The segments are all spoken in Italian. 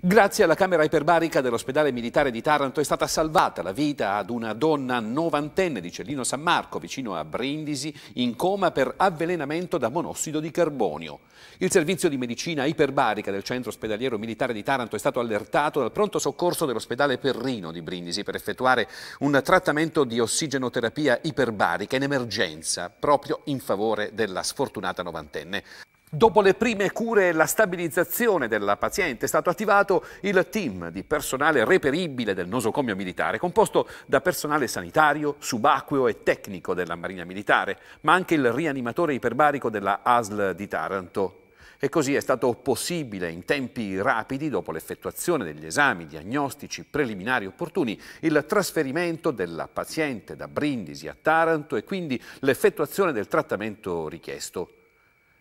Grazie alla camera iperbarica dell'ospedale militare di Taranto è stata salvata la vita ad una donna novantenne di Cellino San Marco, vicino a Brindisi, in coma per avvelenamento da monossido di carbonio. Il servizio di medicina iperbarica del centro ospedaliero militare di Taranto è stato allertato dal pronto soccorso dell'ospedale Perrino di Brindisi per effettuare un trattamento di ossigenoterapia iperbarica in emergenza, proprio in favore della sfortunata novantenne. Dopo le prime cure e la stabilizzazione della paziente è stato attivato il team di personale reperibile del nosocomio militare, composto da personale sanitario, subacqueo e tecnico della Marina Militare, ma anche il rianimatore iperbarico della ASL di Taranto. E così è stato possibile in tempi rapidi, dopo l'effettuazione degli esami diagnostici preliminari opportuni, il trasferimento della paziente da Brindisi a Taranto e quindi l'effettuazione del trattamento richiesto.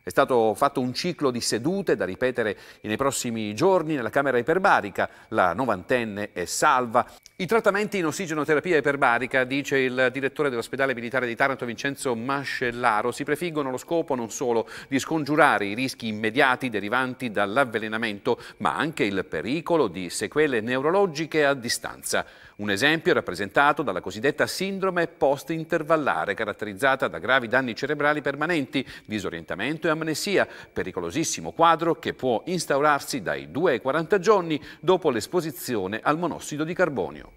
È stato fatto un ciclo di sedute da ripetere nei prossimi giorni nella camera iperbarica. La novantenne è salva. I trattamenti in ossigenoterapia iperbarica, dice il direttore dell'ospedale militare di Taranto Vincenzo Mascellaro, si prefiggono lo scopo non solo di scongiurare i rischi immediati derivanti dall'avvelenamento, ma anche il pericolo di sequele neurologiche a distanza. Un esempio è rappresentato dalla cosiddetta sindrome post-intervallare, caratterizzata da gravi danni cerebrali permanenti, disorientamento e amnesia, pericolosissimo quadro che può instaurarsi dai 2 ai 40 giorni dopo l'esposizione al monossido di carbonio.